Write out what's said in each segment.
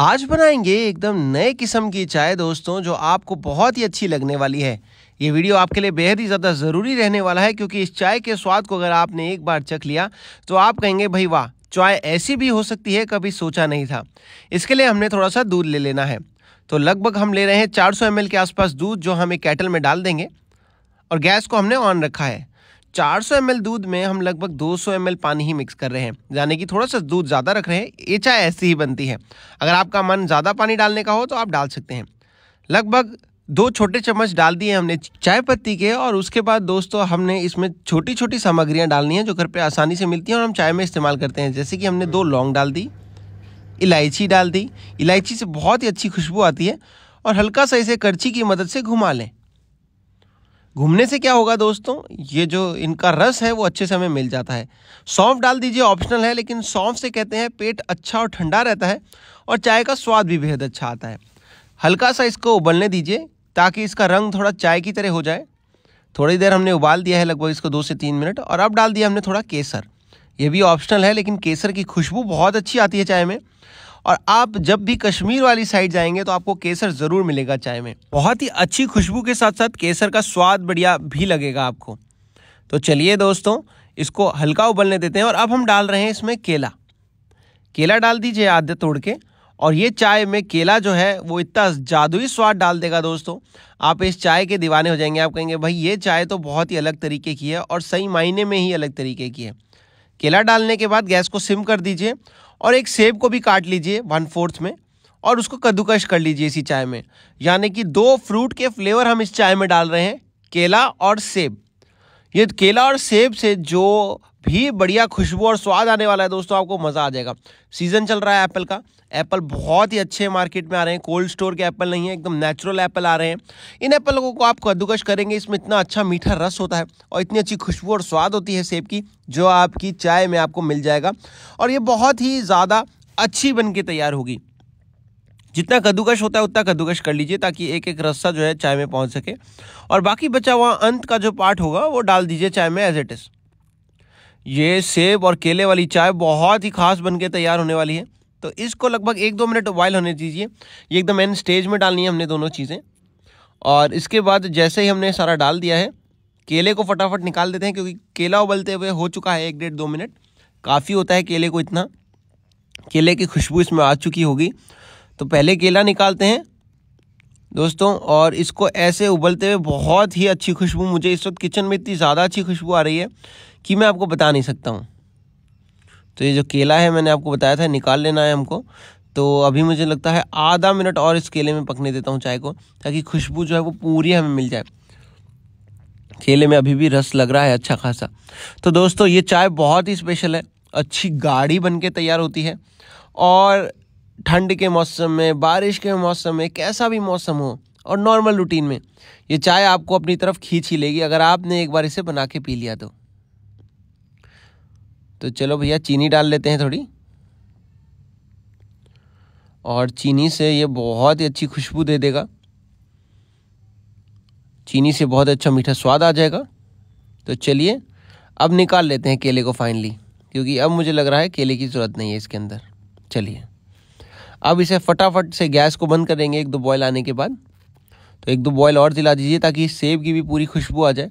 आज बनाएंगे एकदम नए किस्म की चाय दोस्तों जो आपको बहुत ही अच्छी लगने वाली है ये वीडियो आपके लिए बेहद ही ज़्यादा ज़रूरी रहने वाला है क्योंकि इस चाय के स्वाद को अगर आपने एक बार चख लिया तो आप कहेंगे भाई वाह चाय ऐसी भी हो सकती है कभी सोचा नहीं था इसके लिए हमने थोड़ा सा दूध ले लेना है तो लगभग हम ले रहे हैं चार सौ के आसपास दूध जो हम एक कैटल में डाल देंगे और गैस को हमने ऑन रखा है 400 ml दूध में हम लगभग 200 ml पानी ही मिक्स कर रहे हैं यानी कि थोड़ा सा दूध ज़्यादा रख रहे हैं ये चाय ऐसी ही बनती है अगर आपका मन ज़्यादा पानी डालने का हो तो आप डाल सकते हैं लगभग दो छोटे चम्मच डाल दिए हमने चाय पत्ती के और उसके बाद दोस्तों हमने इसमें छोटी छोटी सामग्रियाँ डालनी हैं जो घर पर आसानी से मिलती हैं और हम चाय में इस्तेमाल करते हैं जैसे कि हमने दो लौंग डाल दी इलायची डाल दी इलायची से बहुत ही अच्छी खुशबू आती है और हल्का सा इसे करछी की मदद से घुमा लें घूमने से क्या होगा दोस्तों ये जो इनका रस है वो अच्छे से हमें मिल जाता है सौंफ डाल दीजिए ऑप्शनल है लेकिन सौंफ से कहते हैं पेट अच्छा और ठंडा रहता है और चाय का स्वाद भी बेहद अच्छा आता है हल्का सा इसको उबलने दीजिए ताकि इसका रंग थोड़ा चाय की तरह हो जाए थोड़ी देर हमने उबाल दिया है लगभग इसको दो से तीन मिनट और अब डाल दिया हमने थोड़ा केसर ये भी ऑप्शनल है लेकिन केसर की खुशबू बहुत अच्छी आती है चाय में और आप जब भी कश्मीर वाली साइड जाएंगे तो आपको केसर ज़रूर मिलेगा चाय में बहुत ही अच्छी खुशबू के साथ साथ केसर का स्वाद बढ़िया भी लगेगा आपको तो चलिए दोस्तों इसको हल्का उबलने देते हैं और अब हम डाल रहे हैं इसमें केला केला डाल दीजिए आधे तोड़ के और ये चाय में केला जो है वो इतना जादुई स्वाद डाल देगा दोस्तों आप इस चाय के दीवाने हो जाएंगे आप कहेंगे भाई ये चाय तो बहुत ही अलग तरीके की है और सही मायने में ही अलग तरीके की है केला डालने के बाद गैस को सिम कर दीजिए और एक सेब को भी काट लीजिए वन फोर्थ में और उसको कद्दूकश कर लीजिए इसी चाय में यानी कि दो फ्रूट के फ्लेवर हम इस चाय में डाल रहे हैं केला और सेब ये केला और सेब से जो भी बढ़िया खुशबू और स्वाद आने वाला है दोस्तों आपको मज़ा आ जाएगा सीज़न चल रहा है एप्पल का एप्पल बहुत ही अच्छे मार्केट में आ रहे हैं कोल्ड स्टोर के एप्पल नहीं है एकदम नेचुरल एप्पल आ रहे हैं इन एप्पलों को आप कद्दूकश करेंगे इसमें इतना अच्छा मीठा रस होता है और इतनी अच्छी खुशबू और स्वाद होती है सेब की जो आपकी चाय में आपको मिल जाएगा और ये बहुत ही ज़्यादा अच्छी बन के तैयार होगी जितना कद्दूकश होता है उतना कद्दूकश कर लीजिए ताकि एक एक रस्सा जो है चाय में पहुंच सके और बाकी बचा हुआ अंत का जो पार्ट होगा वो डाल दीजिए चाय में एज इट इज़ ये सेब और केले वाली चाय बहुत ही खास बन के तैयार होने वाली है तो इसको लगभग एक दो मिनट बॉयल होने दीजिए ये एकदम एन स्टेज में डालनी है हमने दोनों चीज़ें और इसके बाद जैसे ही हमने सारा डाल दिया है केले को फटाफट निकाल देते हैं क्योंकि केला उबलते हुए हो चुका है एक डेढ़ दो मिनट काफ़ी होता है केले को इतना केले की खुशबू इसमें आ चुकी होगी तो पहले केला निकालते हैं दोस्तों और इसको ऐसे उबलते हुए बहुत ही अच्छी खुशबू मुझे इस वक्त किचन में इतनी ज़्यादा अच्छी खुशबू आ रही है कि मैं आपको बता नहीं सकता हूँ तो ये जो केला है मैंने आपको बताया था निकाल लेना है हमको तो अभी मुझे लगता है आधा मिनट और इस केले में पकने देता हूँ चाय को ताकि खुशबू जो है वो पूरी हमें मिल जाए केले में अभी भी रस लग रहा है अच्छा खासा तो दोस्तों ये चाय बहुत ही स्पेशल है अच्छी गाढ़ी बन के तैयार होती है और ठंड के मौसम में बारिश के मौसम में कैसा भी मौसम हो और नॉर्मल रूटीन में ये चाय आपको अपनी तरफ खींच ही लेगी अगर आपने एक बार इसे बना के पी लिया तो तो चलो भैया चीनी डाल लेते हैं थोड़ी और चीनी से ये बहुत ही अच्छी खुशबू दे देगा चीनी से बहुत अच्छा मीठा स्वाद आ जाएगा तो चलिए अब निकाल लेते हैं केले को फाइनली क्योंकि अब मुझे लग रहा है केले की ज़रूरत नहीं है इसके अंदर चलिए अब इसे फटाफट से गैस को बंद करेंगे एक दो बॉयल आने के बाद तो एक दो बॉयल और दिला दीजिए ताकि सेब की भी पूरी खुशबू आ जाए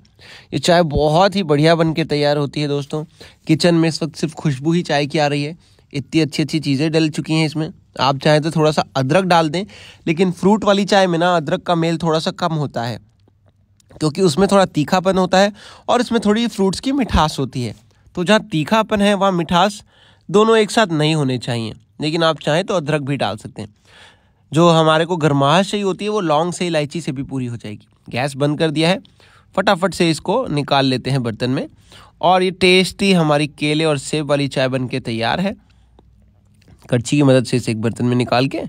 ये चाय बहुत ही बढ़िया बन के तैयार होती है दोस्तों किचन में इस वक्त सिर्फ खुशबू ही चाय की आ रही है इतनी अच्छी अच्छी चीज़ें डल चुकी हैं इसमें आप चाहें तो थोड़ा सा अदरक डाल दें लेकिन फ्रूट वाली चाय में ना अदरक का मेल थोड़ा सा कम होता है क्योंकि उसमें थोड़ा तीखापन होता है और इसमें थोड़ी फ्रूट्स की मिठास होती है तो जहाँ तीखापन है वहाँ मिठास दोनों एक साथ नहीं होने चाहिए लेकिन आप चाहें तो अदरक भी डाल सकते हैं जो हमारे को गर्माहट सही होती है वो लौंग से इलायची से भी पूरी हो जाएगी गैस बंद कर दिया है फटाफट से इसको निकाल लेते हैं बर्तन में और ये टेस्टी हमारी केले और सेब वाली चाय बन के तैयार है कड़छी की मदद से इसे एक बर्तन में निकाल के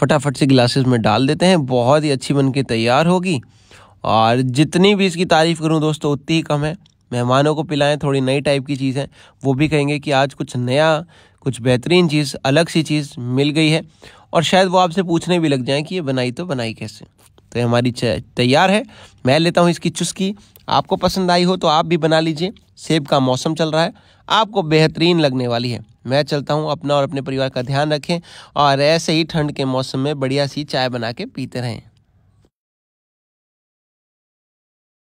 फटाफट से गिलासेस में डाल देते हैं बहुत ही अच्छी बन के तैयार होगी और जितनी भी इसकी तारीफ़ करूँ दोस्तों उतनी ही कम है मेहमानों को पिलाएं थोड़ी नई टाइप की चीज़ है वो भी कहेंगे कि आज कुछ नया कुछ बेहतरीन चीज़ अलग सी चीज़ मिल गई है और शायद वो आपसे पूछने भी लग जाएं कि ये बनाई तो बनाई कैसे तो ये हमारी तैयार है मैं लेता हूँ इसकी चुस्की आपको पसंद आई हो तो आप भी बना लीजिए सेब का मौसम चल रहा है आपको बेहतरीन लगने वाली है मैं चलता हूँ अपना और अपने परिवार का ध्यान रखें और ऐसे ही ठंड के मौसम में बढ़िया सी चाय बना के पीते रहें